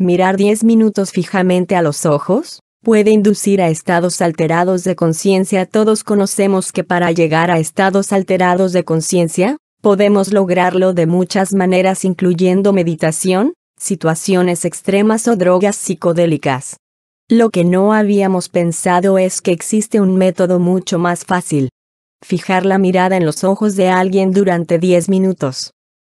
Mirar 10 minutos fijamente a los ojos puede inducir a estados alterados de conciencia. Todos conocemos que para llegar a estados alterados de conciencia, podemos lograrlo de muchas maneras incluyendo meditación, situaciones extremas o drogas psicodélicas. Lo que no habíamos pensado es que existe un método mucho más fácil. Fijar la mirada en los ojos de alguien durante 10 minutos.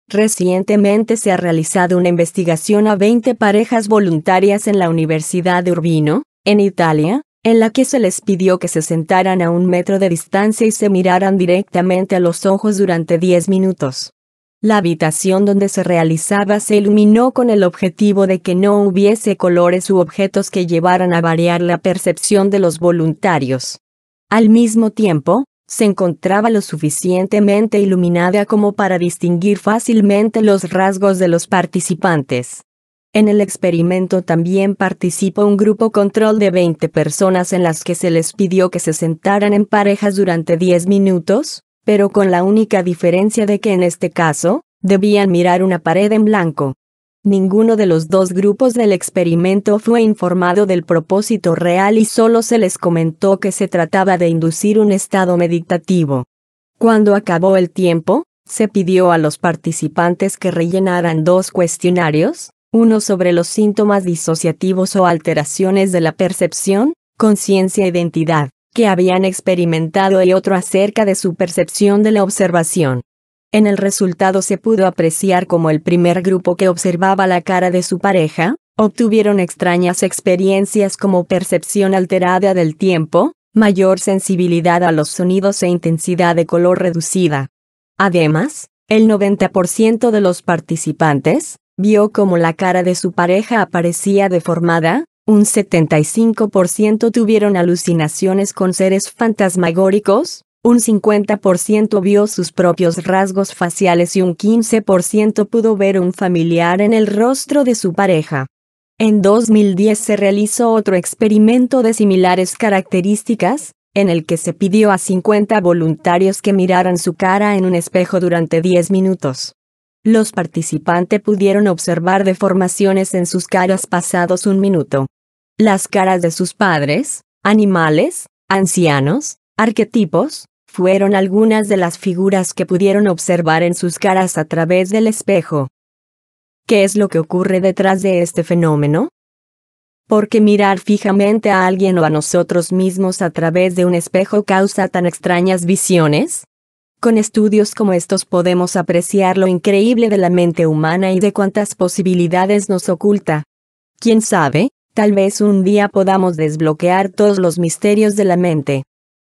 Recientemente se ha realizado una investigación a 20 parejas voluntarias en la Universidad de Urbino, en Italia, en la que se les pidió que se sentaran a un metro de distancia y se miraran directamente a los ojos durante 10 minutos. La habitación donde se realizaba se iluminó con el objetivo de que no hubiese colores u objetos que llevaran a variar la percepción de los voluntarios. Al mismo tiempo, se encontraba lo suficientemente iluminada como para distinguir fácilmente los rasgos de los participantes. En el experimento también participó un grupo control de 20 personas en las que se les pidió que se sentaran en parejas durante 10 minutos, pero con la única diferencia de que en este caso, debían mirar una pared en blanco. Ninguno de los dos grupos del experimento fue informado del propósito real y solo se les comentó que se trataba de inducir un estado meditativo. Cuando acabó el tiempo, se pidió a los participantes que rellenaran dos cuestionarios, uno sobre los síntomas disociativos o alteraciones de la percepción, conciencia e identidad, que habían experimentado y otro acerca de su percepción de la observación. En el resultado se pudo apreciar como el primer grupo que observaba la cara de su pareja, obtuvieron extrañas experiencias como percepción alterada del tiempo, mayor sensibilidad a los sonidos e intensidad de color reducida. Además, el 90% de los participantes vio como la cara de su pareja aparecía deformada, un 75% tuvieron alucinaciones con seres fantasmagóricos, un 50% vio sus propios rasgos faciales y un 15% pudo ver un familiar en el rostro de su pareja. En 2010 se realizó otro experimento de similares características, en el que se pidió a 50 voluntarios que miraran su cara en un espejo durante 10 minutos. Los participantes pudieron observar deformaciones en sus caras pasados un minuto. Las caras de sus padres, animales, ancianos, arquetipos, fueron algunas de las figuras que pudieron observar en sus caras a través del espejo. ¿Qué es lo que ocurre detrás de este fenómeno? Porque mirar fijamente a alguien o a nosotros mismos a través de un espejo causa tan extrañas visiones? Con estudios como estos podemos apreciar lo increíble de la mente humana y de cuántas posibilidades nos oculta. ¿Quién sabe? Tal vez un día podamos desbloquear todos los misterios de la mente.